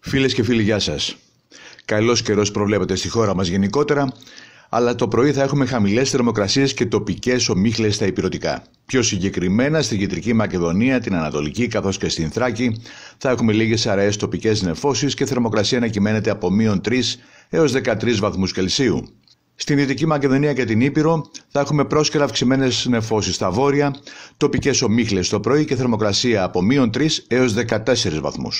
Φίλες και φίλοι, γεια σας. Καλός καιρός προβλέπεται στη χώρα μας γενικότερα, αλλά το πρωί θα έχουμε χαμηλές θερμοκρασίες και τοπικές ομίχλες στα υπηρετικά. Πιο συγκεκριμένα στην κεντρική Μακεδονία, την Ανατολική καθώς και στην Θράκη, θα έχουμε λίγες αραιές τοπικές νεφώσεις και θερμοκρασία να κυμαίνεται από μείον 3 έω 13 βαθμούς Κελσίου. Στην Δυτική Μακεδονία και την Ήπειρο θα έχουμε πρόσκαιρα αυξημένες νεφώσεις στα βόρεια, τοπικές ομίχλες το πρωί και θερμοκρασία από μείον 3 έω 14 βαθμού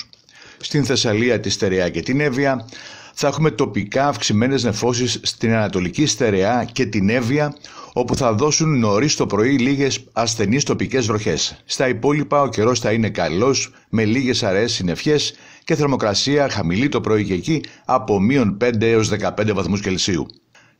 στην Θεσσαλία τη Στερεά και την Εύβοια. Θα έχουμε τοπικά αυξημένες νεφώσεις στην Ανατολική Στερεά και την Εύβοια, όπου θα δώσουν νωρίς το πρωί λίγες ασθενείς τοπικές βροχές. Στα υπόλοιπα, ο καιρός θα είναι καλός, με λίγες αραιές συννεφιές και θερμοκρασία χαμηλή το πρωί και εκεί από μείον 5 έω 15 βαθμούς Κελσίου.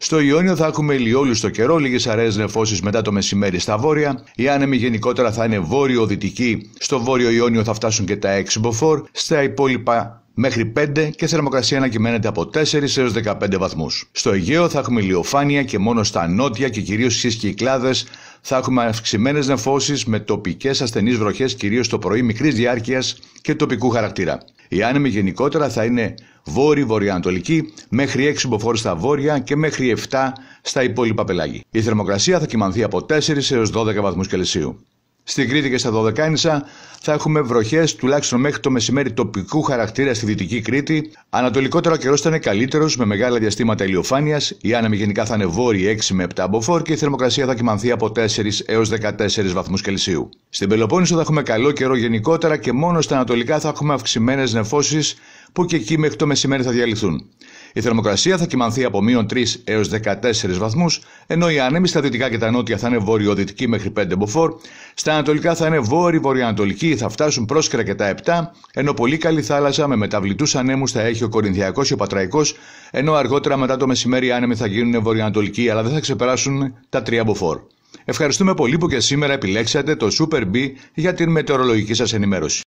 Στο Ιόνιο θα έχουμε ηλιόλους στο καιρό, λίγες αραιές νεφώσεις μετά το μεσημέρι στα βόρεια. Οι άνεμοι γενικότερα θα είναι βόρειο-δυτικοί. Στο βόρειο Ιόνιο θα φτάσουν και τα 6 μποφόρ. Στα υπόλοιπα μέχρι 5 και θερμοκρασία ανακυμαίνεται από 4 έως 15 βαθμούς. Στο Αιγαίο θα έχουμε ηλιοφάνεια και μόνο στα νότια και κυρίως στις κυκλάδες θα έχουμε αυξημένες νεφώσεις με τοπικές ασθενείς βροχές κυρίως το πρωί μικρής διάρκειας και τοπικού χαρακτήρα. Η άνεμοι γενικότερα θα είναι βόρειο-βορειοανατολική μέχρι 6 μποφόρ στα βόρεια και μέχρι 7 στα υπόλοιπα πελάγη. Η θερμοκρασία θα κοιμανθεί από 4 έως 12 βαθμούς Κελσίου. Στην Κρήτη και στα 12 θα έχουμε βροχές τουλάχιστον μέχρι το μεσημέρι τοπικού χαρακτήρα στη Δυτική Κρήτη. Ανατολικότερα ο καιρό θα είναι καλύτερος με μεγάλα διαστήματα ηλιοφάνειας. Η άνεμη γενικά θα είναι βόρεια 6 με 7 μποφόρ και η θερμοκρασία θα κοιμανθεί από 4 έω 14 βαθμούς Κελσίου. Στην Πελοπόννησο θα έχουμε καλό καιρό γενικότερα και μόνο στα ανατολικά θα έχουμε αυξημένες νεφώσεις που και εκεί μέχρι το μεσημέρι θα διαλυθούν. Η θερμοκρασία θα κοιμανθεί από μείον 3 έω 14 βαθμούς, ενώ οι άνεμοι στα δυτικά και τα νότια θα είναι βορειοδυτικοί μέχρι 5 μποφόρ, στα ανατολικά θα είναι βόρειο-βορειοανατολική, θα φτάσουν πρόσκαιρα και τα 7, ενώ πολύ καλή θάλασσα με μεταβλητούς ανέμους θα έχει ο Κορινθιακός και ο Πατραϊκός, ενώ αργότερα μετά το μεσημέρι οι άνεμοι θα γίνουν βορειοανατολικοί, αλλά δεν θα ξεπεράσουν τα 3 μποφόρ. Ευχαριστούμε πολύ που και σήμερα επιλέξατε το Super B για την μετεωρολογική σας ενημέρωση.